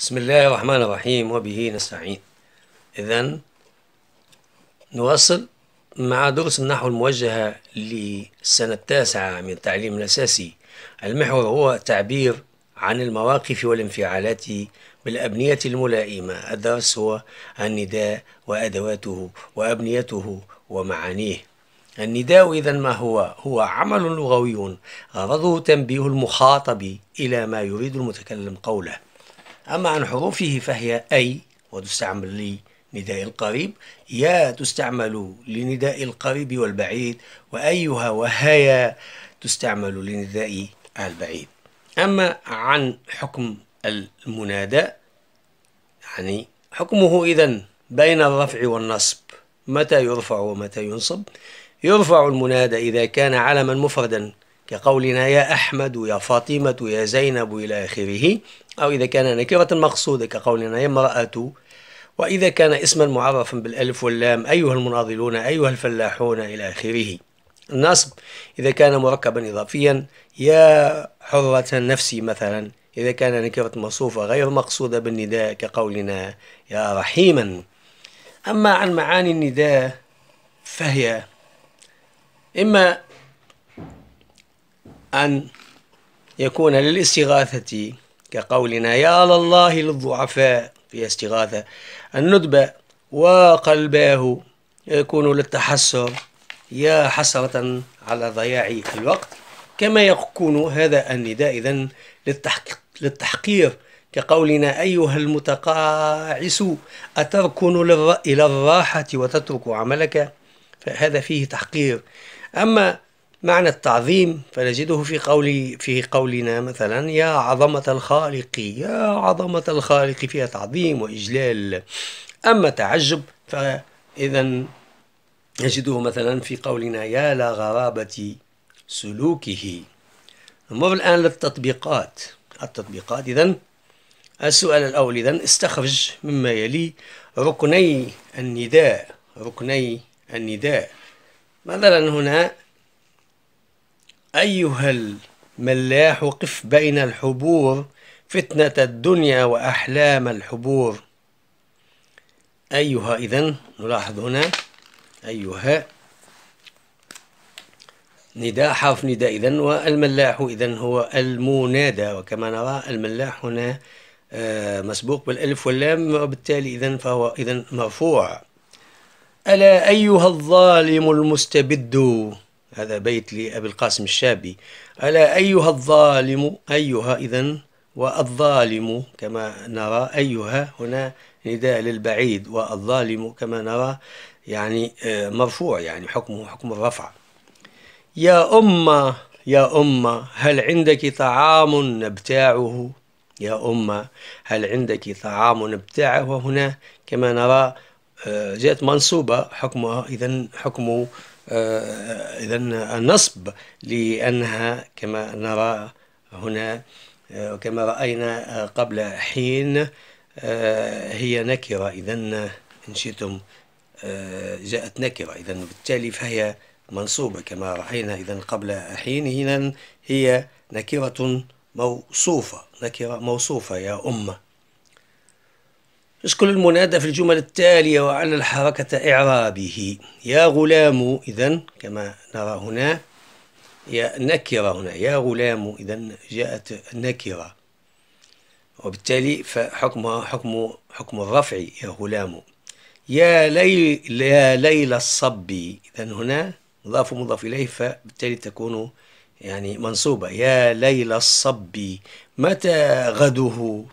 بسم الله الرحمن الرحيم وبه نستعين إذا نواصل مع درس النحو الموجهة للسنة التاسعة من التعليم الأساسي المحور هو تعبير عن المواقف والانفعالات بالأبنية الملائمة الدرس هو النداء وأدواته وأبنيته ومعانيه النداء إذا ما هو؟ هو عمل لغوي غرضه تنبيه المخاطب إلى ما يريد المتكلم قوله أما عن حروفه فهي أي وتستعمل لنداء القريب يا تستعمل لنداء القريب والبعيد وأيها وهيا تستعمل لنداء البعيد أما عن حكم المنادى يعني حكمه إذا بين الرفع والنصب متى يرفع ومتى ينصب يرفع المنادى إذا كان علما مفردا كقولنا يا أحمد يا فاطمة يا زينب إلى آخره أو إذا كان نكرة مقصودة كقولنا يا امرأة وإذا كان اسما معرفا بالألف واللام أيها المناضلون أيها الفلاحون إلى آخره النصب إذا كان مركبا إضافيا يا حرة نفسي مثلا إذا كان نكرة موصوفة غير مقصودة بالنداء كقولنا يا رحيما أما عن معاني النداء فهي إما أن يكون للاستغاثة كقولنا يا لله للضعفاء في استغاثة الندبة وقلباه يكون للتحسر يا حسرة على ضياع الوقت كما يكون هذا النداء إذن للتحقيق, للتحقير كقولنا أيها المتقاعس أتركن إلى الراحة وتترك عملك فهذا فيه تحقير أما معنى التعظيم فنجده في قول في قولنا مثلا يا عظمة الخالق يا عظمة الخالق فيها تعظيم وإجلال أما تعجب فإذا نجده مثلا في قولنا يا لغرابة سلوكه نمر الآن للتطبيقات التطبيقات إذا السؤال الأول إذا استخرج مما يلي ركني النداء ركني النداء مثلا هنا أيها الملاح قف بين الحبور فتنة الدنيا وأحلام الحبور أيها إذن نلاحظ هنا أيها نداء حرف نداء إذن والملاح إذن هو المنادى وكما نرى الملاح هنا آه، مسبوق بالألف واللام وبالتالي إذن فهو إذن مرفوع ألا أيها الظالم المستبد هذا بيت لأبي القاسم الشابي ألا أيها الظالم أيها إذا والظالم كما نرى أيها هنا نداء للبعيد والظالم كما نرى يعني آه، مرفوع يعني حكمه حكم الرفع يا أمة يا أمة هل عندك طعام نبتاعه يا أمة هل عندك طعام نبتاعه وهنا كما نرى آه، جاءت منصوبة حكمها إذا حكم آه، إذا النصب لأنها كما نرى هنا آه، وكما رأينا آه، قبل حين هي نكرة إذا إن شئتم جاءت نكرة إذا بالتالي فهي منصوبة كما رأينا إذا قبل حين هنا هي نكرة موصوفة نكرة موصوفة يا أمة يشكل المنادى في الجمل التالية وعلى الحركة إعرابه يا غلام إذا كما نرى هنا يا نكرة هنا يا غلام إذا جاءت نكرة وبالتالي فحكمها حكم حكم الرفع يا غلام يا ليل يا ليل الصب إذا هنا مضاف مضاف إليه فبالتالي تكون يعني منصوبة يا ليل الصب متى غده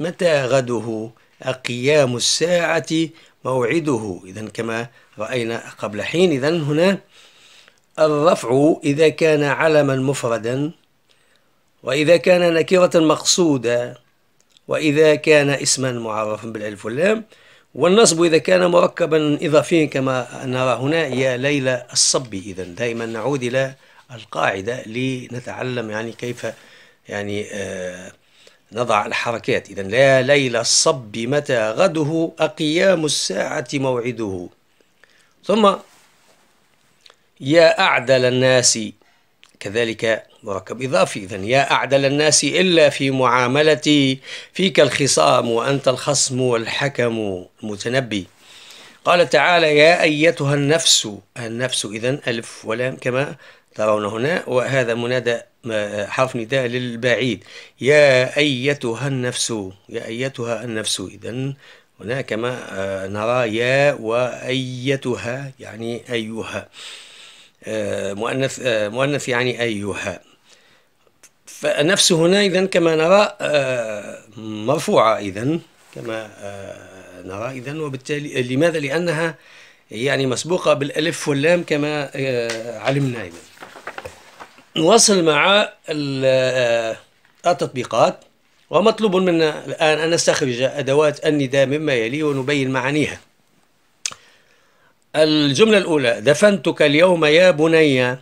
متى غده قيام الساعة موعده إذا كما رأينا قبل حين إذا هنا الرفع إذا كان علما مفردا وإذا كان نكرة مقصودة وإذا كان اسما معرفا بالألف واللام والنصب إذا كان مركبا إضافيا كما نرى هنا يا ليلى الصبي إذا دائما نعود إلى القاعدة لنتعلم يعني كيف يعني آه نضع الحركات إذا لا ليل الصب متى غده أقيام الساعة موعده ثم يا أعدل الناس كذلك مركب إضافي إذا يا أعدل الناس إلا في معاملتي فيك الخصام وأنت الخصم والحكم المتنبي قال تعالى يا أيتها النفس النفس إذا ألف ولام كما ترون هنا وهذا منادى آه، حرف نداء للبعيد يا أيتها النفس يا أيتها النفس إذا هنا كما آه، نرى يا وأيتها يعني أيها آه، مؤنث مؤنث يعني أيها فالنفس هنا إذا كما نرى مرفوعة إذا كما نرى إذا وبالتالي لماذا لأنها يعني مسبوقة بالألف واللام كما علمنا إذا نواصل مع آه، التطبيقات ومطلوب منا الآن أن نستخرج أدوات النداء مما يلي ونبين معانيها الجملة الأولى دفنتك اليوم يا بني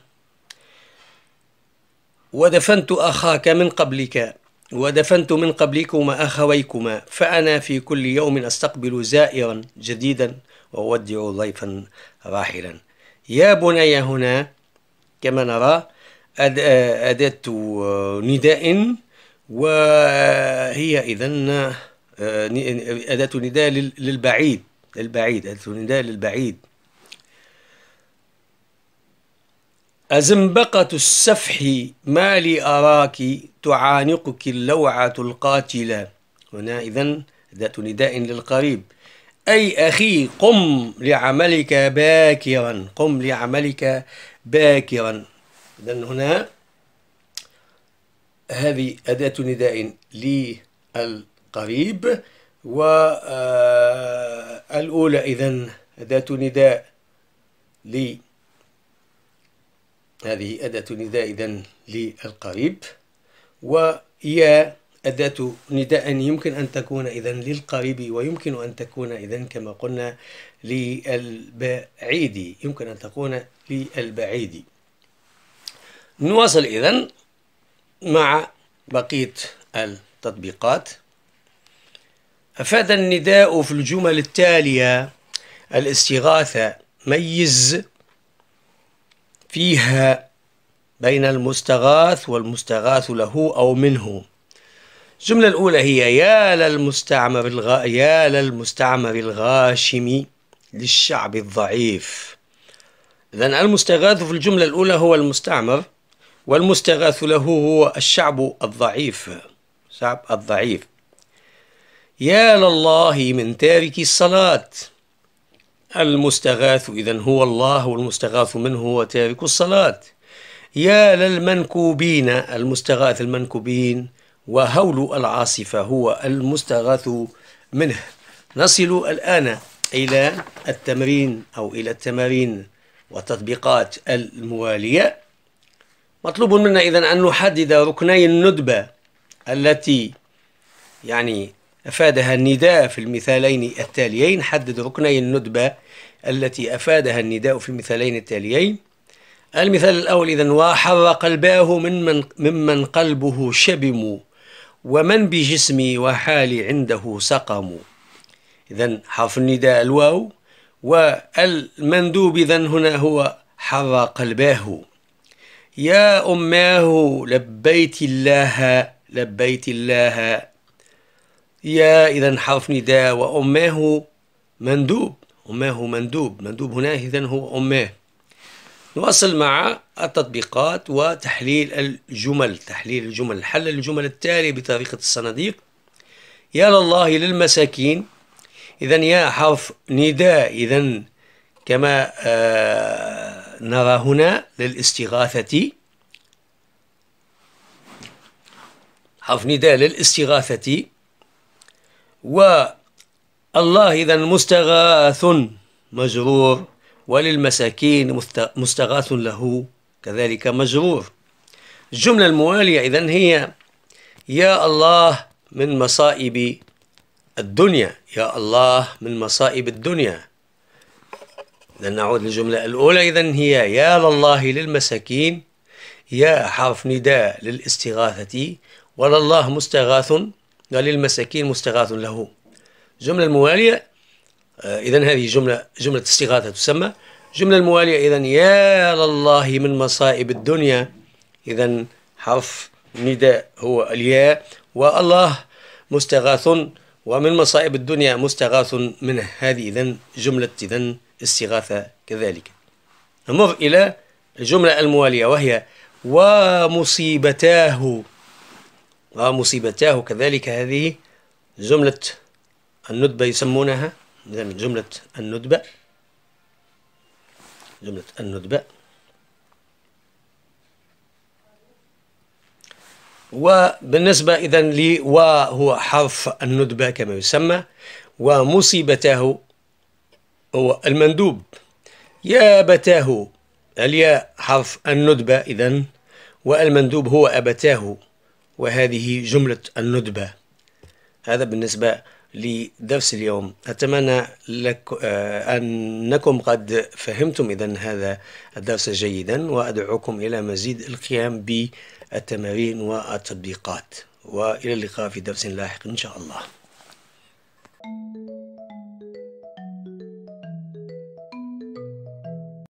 ودفنت أخاك من قبلك ودفنت من قبلكما أخويكما فأنا في كل يوم أستقبل زائرا جديدا وأودع ضيفا راحلا يا بني هنا كما نرى آه، آه، آه، أداة نداء وهي إذا أداة نداء للبعيد للبعيد أداة نداء للبعيد أزنبقة السفح ما لي أراك تعانقك اللوعة القاتلة هنا إذا أداة نداء للقريب أي أخي قم لعملك باكرا قم لعملك باكرا إذا هنا هذه أداة نداء للقريب والأولى آه، إذا أداة نداء ل هذه أداة نداء إذا للقريب ويا أداة نداء يمكن أن تكون إذا للقريب ويمكن أن تكون إذا كما قلنا للبعيد يمكن أن تكون للبعيد نواصل إذن مع بقية التطبيقات أفاد النداء في الجمل التالية الاستغاثة ميز فيها بين المستغاث والمستغاث له أو منه الجملة الأولى هي يا للمستعمر الغ... يا للمستعمر الغاشم للشعب الضعيف إذا المستغاث في الجملة الأولى هو المستعمر والمستغاث له هو الشعب الضعيف شعب الضعيف يا لله من تارك الصلاة المستغاث إذا هو الله والمستغاث منه هو تارك الصلاة يا للمنكوبين المستغاث المنكوبين وهول العاصفة هو المستغاث منه نصل الآن إلى التمرين أو إلى التمارين والتطبيقات الموالية مطلوب منا إذا أن نحدد ركني الندبة التي يعني أفادها النداء في المثالين التاليين حدد ركني الندبة التي أفادها النداء في المثالين التاليين المثال الأول إذا وحر قلباه ممن, ممن قلبه شبم ومن بجسمي وحالي عنده سقم إذا حرف النداء الواو والمندوب إذا هنا هو حر قلباه يا أماه لبيت الله لبيت الله يا إذا حرف نداء وأماه مندوب أماه مندوب مندوب هنا إذا هو أماه نواصل مع التطبيقات وتحليل الجمل تحليل الجمل حل الجمل التالي بطريقة الصناديق يا لله للمساكين إذا يا حرف نداء إذا كما آه نرى هنا للاستغاثة حرف نداء للاستغاثة و الله إذا مستغاث مجرور وللمساكين مستغاث له كذلك مجرور الجملة الموالية إذا هي يا الله من مصائب الدنيا يا الله من مصائب الدنيا لنعود للجملة الأولى إذا هي يا لله للمساكين يا حرف نداء للاستغاثة ولله مستغاث وللمساكين مستغاث له الجملة الموالية آه، إذا هذه جملة جملة استغاثة تسمى الجملة الموالية إذا يا لله من مصائب الدنيا إذا حرف نداء هو الياء والله مستغاث ومن مصائب الدنيا مستغاث منه هذه إذا جملة إذا الاستغاثة كذلك نمر إلى الجملة الموالية وهي ومصيبتاه ومصيبتاه كذلك هذه جملة الندبة يسمونها جملة الندبة جملة الندبة وبالنسبة إذا لي هو حرف الندبة كما يسمى ومصيبته هو المندوب يا بتاه الياء حرف الندبة إذا والمندوب هو أبتاه وهذه جملة الندبة هذا بالنسبة لدرس اليوم أتمنى لك آه، أنكم قد فهمتم إذا هذا الدرس جيدا وأدعوكم إلى مزيد القيام بالتمارين والتطبيقات وإلى اللقاء في درس لاحق إن شاء الله